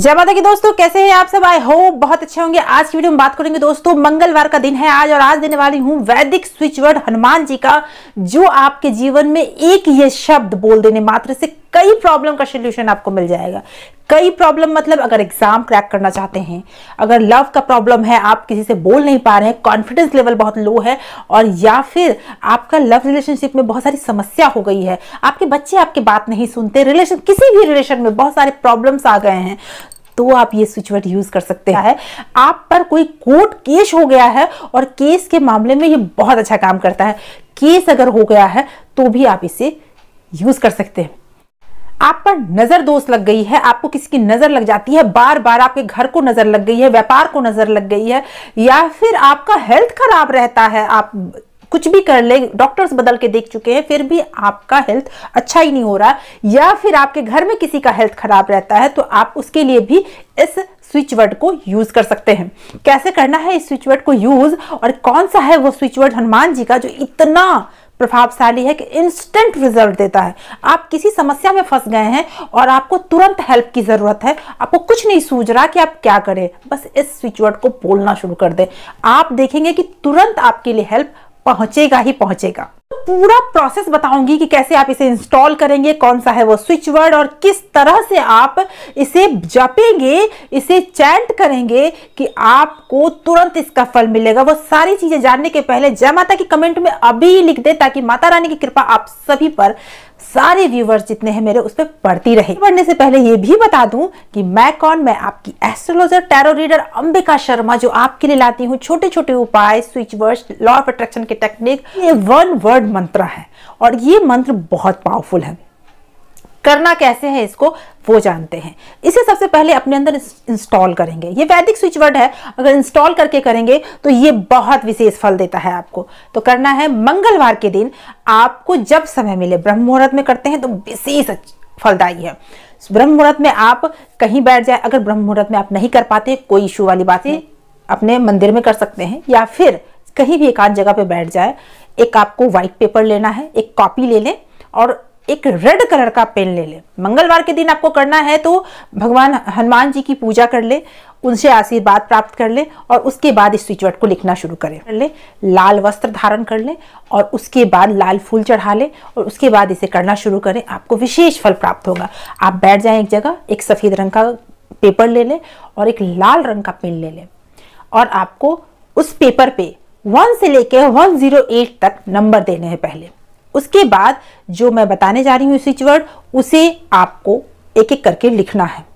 जय माता की दोस्तों कैसे हैं आप सब आई हो बहुत अच्छे होंगे आज की वीडियो में बात करेंगे दोस्तों मंगलवार का दिन है आज और आज देने वाली हूँ वैदिक स्विच वर्ड हनुमान जी का जो आपके जीवन में एक ये शब्द बोल देने मात्र से कई प्रॉब्लम का सोल्यूशन आपको मिल जाएगा कई प्रॉब्लम मतलब अगर एग्जाम क्रैक करना चाहते हैं अगर लव का प्रॉब्लम है आप किसी से बोल नहीं पा रहे हैं कॉन्फिडेंस लेवल बहुत लो है और या फिर आपका लव रिलेशनशिप में बहुत सारी समस्या हो गई है आपके बच्चे आपकी बात नहीं सुनते रिलेशन किसी भी रिलेशन में बहुत सारे प्रॉब्लम्स आ गए हैं तो आप ये स्विचवर्ड यूज़ कर सकते हैं आप पर कोई कोर्ट केस हो गया है और केस के मामले में ये बहुत अच्छा काम करता है केस अगर हो गया है तो भी आप इसे यूज़ कर सकते हैं आप पर नजर दोष लग गई है आपको किसी की नजर लग जाती है बार बार आपके घर को नजर लग गई है व्यापार को नजर लग गई है या फिर आपका हेल्थ खराब रहता है आप कुछ भी कर ले डॉक्टर्स बदल के देख चुके हैं फिर भी आपका हेल्थ अच्छा ही नहीं हो रहा या फिर आपके घर में किसी का हेल्थ खराब रहता है तो आप उसके लिए भी इस स्विच वर्ड को यूज कर सकते हैं कैसे करना है इस स्विच वर्ड को यूज और कौन सा है वो स्विच वर्ड हनुमान जी का जो इतना प्रभावशाली है कि इंस्टेंट रिजल्ट देता है आप किसी समस्या में फंस गए हैं और आपको तुरंत हेल्प की ज़रूरत है आपको कुछ नहीं सूझ रहा कि आप क्या करें बस इस स्विचवर्ड को बोलना शुरू कर दें आप देखेंगे कि तुरंत आपके लिए हेल्प पहुंचेगा ही पहुंचेगा पूरा प्रोसेस बताऊंगी कि कैसे आप इसे इंस्टॉल करेंगे कौन सा है वो स्विच वर्ड और किस तरह से आप इसे जपेंगे इसे चैंट करेंगे कि आपको तुरंत इसका फल मिलेगा वो सारी चीजें जानने के पहले जय माता की कमेंट में अभी लिख दे ताकि माता रानी की कृपा आप सभी पर सारे व्यूवर्स जितने हैं मेरे उस पर पढ़ती रहे पढ़ने से पहले ये भी बता दूं कि मैं कौन मैं आपकी astrologer tarot reader Ambika Sharma जो आपके लिए लाती हूँ छोटे छोटे उपाय switch word law of attraction के टेक्निक ये वन वर्ड मंत्र है और ये मंत्र बहुत पावरफुल है करना कैसे है इसको वो जानते हैं इसे सबसे पहले अपने अंदर इंस्टॉल करेंगे ये वैदिक स्विच वर्ड है अगर इंस्टॉल करके करेंगे तो ये बहुत विशेष फल देता है आपको तो करना है मंगलवार के दिन आपको जब समय मिले ब्रह्म मुहूर्त में करते हैं तो विशेष फलदायी है ब्रह्म मुहूर्त में आप कहीं बैठ जाए अगर ब्रह्म मुहूर्त में आप नहीं कर पाते कोई इशू वाली बात अपने मंदिर में कर सकते हैं या फिर कहीं भी एकांत जगह पे बैठ जाए एक आपको व्हाइट पेपर लेना है एक कॉपी ले लें और एक रेड कलर का पेन ले लें मंगलवार के दिन आपको करना है तो भगवान हनुमान जी की पूजा कर ले उनसे आशीर्वाद प्राप्त कर ले और उसके बाद इस स्विचवर्ड को लिखना शुरू करें कर ले लाल वस्त्र धारण कर लें और उसके बाद लाल फूल चढ़ा लें और उसके बाद इसे करना शुरू करें आपको विशेष फल प्राप्त होगा आप बैठ जाएं एक जगह एक सफ़ेद रंग का पेपर ले लें और एक लाल रंग का पेन ले लें और आपको उस पेपर पे वन से लेकर एट तक नंबर देने हैं पहले उसके बाद जो मैं बताने जा रही हूँ स्विच वर्ड उसे आपको एक एक करके लिखना है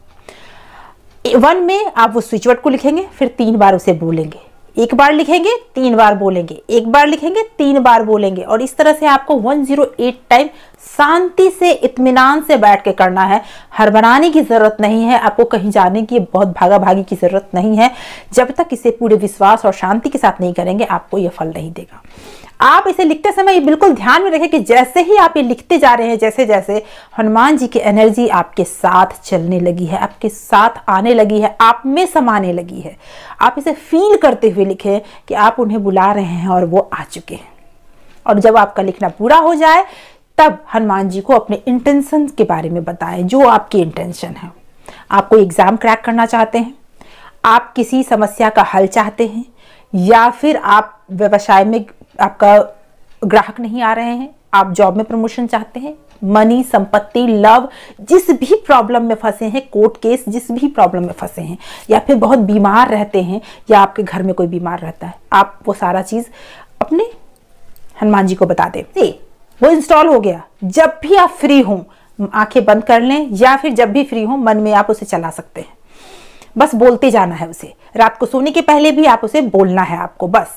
वन में आप वो स्विच वर्ड को लिखेंगे फिर तीन बार उसे बोलेंगे एक बार लिखेंगे तीन बार बोलेंगे एक बार लिखेंगे तीन बार बोलेंगे और इस तरह से आपको 108 टाइम शांति से इत्मीनान से बैठ के करना है हर बनाने की ज़रूरत नहीं है आपको कहीं जाने की बहुत भागा भागी की ज़रूरत नहीं है जब तक इसे पूरे विश्वास और शांति के साथ नहीं करेंगे आपको यह फल नहीं देगा आप इसे लिखते समय बिल्कुल ध्यान में रखें कि जैसे ही आप ये लिखते जा रहे हैं जैसे जैसे हनुमान जी की एनर्जी आपके साथ चलने लगी है आपके साथ आने लगी है आप में समाने लगी है आप इसे फील करते हुए लिखें कि आप उन्हें बुला रहे हैं और वो आ चुके हैं और जब आपका लिखना पूरा हो जाए तब हनुमान जी को अपने इंटेंशन के बारे में बताएं जो आपकी इंटेंशन है आप कोई एग्ज़ाम क्रैक करना चाहते हैं आप किसी समस्या का हल चाहते हैं या फिर आप व्यवसाय में आपका ग्राहक नहीं आ रहे हैं आप जॉब में प्रमोशन चाहते हैं मनी संपत्ति लव जिस भी प्रॉब्लम में फंसे हैं कोर्ट केस जिस भी प्रॉब्लम में फंसे हैं या फिर बहुत बीमार रहते हैं या आपके घर में कोई बीमार रहता है आप वो सारा चीज़ अपने हनुमान जी को बता दें वो इंस्टॉल हो गया जब भी आप फ्री हों आंखें बंद कर लें या फिर जब भी फ्री हों मन में आप उसे चला सकते हैं बस बोलते जाना है उसे रात को सोने के पहले भी आप उसे बोलना है आपको बस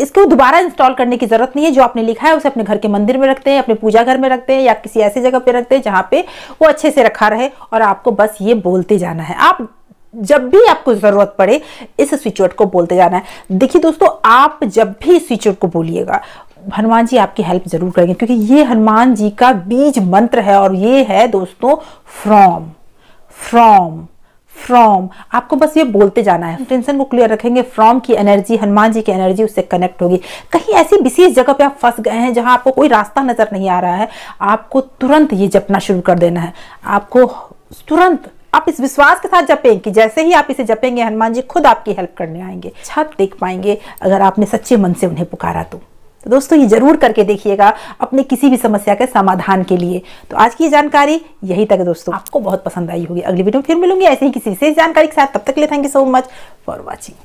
इसको दोबारा इंस्टॉल करने की ज़रूरत नहीं है जो आपने लिखा है उसे अपने घर के मंदिर में रखते हैं अपने पूजा घर में रखते हैं या किसी ऐसी जगह पे रखते हैं जहाँ पे वो अच्छे से रखा रहे और आपको बस ये बोलते जाना है आप जब भी आपको ज़रूरत पड़े इस स्विचवर्ड को बोलते जाना है देखिए दोस्तों आप जब भी इस स्विचवर्ड को बोलिएगा हनुमान जी आपकी हेल्प ज़रूर करेंगे क्योंकि ये हनुमान जी का बीज मंत्र है और ये है दोस्तों फ्रॉम फ्रॉम फ्रॉम आपको बस ये बोलते जाना है टेंशन को क्लियर रखेंगे फ्रॉम की एनर्जी हनुमान जी की एनर्जी उससे कनेक्ट होगी कहीं ऐसी विशेष जगह पे आप फंस गए हैं जहां आपको कोई रास्ता नजर नहीं आ रहा है आपको तुरंत ये जपना शुरू कर देना है आपको तुरंत आप इस विश्वास के साथ जपें कि जैसे ही आप इसे जपेंगे हनुमान जी खुद आपकी हेल्प करने आएंगे छत देख पाएंगे अगर आपने सच्चे मन से उन्हें पुकारा तो तो दोस्तों ये जरूर करके देखिएगा अपने किसी भी समस्या के समाधान के लिए तो आज की जानकारी यही तक दोस्तों आपको बहुत पसंद आई होगी अगली वीडियो में फिर मिलूंगी ऐसे ही किसी विशेष जानकारी के साथ तब तक ले thank you so much for watching